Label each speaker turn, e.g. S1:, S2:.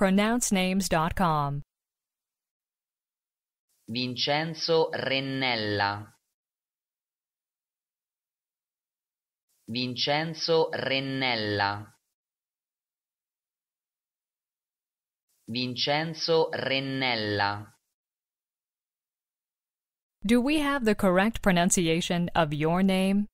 S1: pronouncenames.com.
S2: Vincenzo Rennella. Vincenzo Rennella. Vincenzo Rennella.
S1: Do we have the correct pronunciation of your name?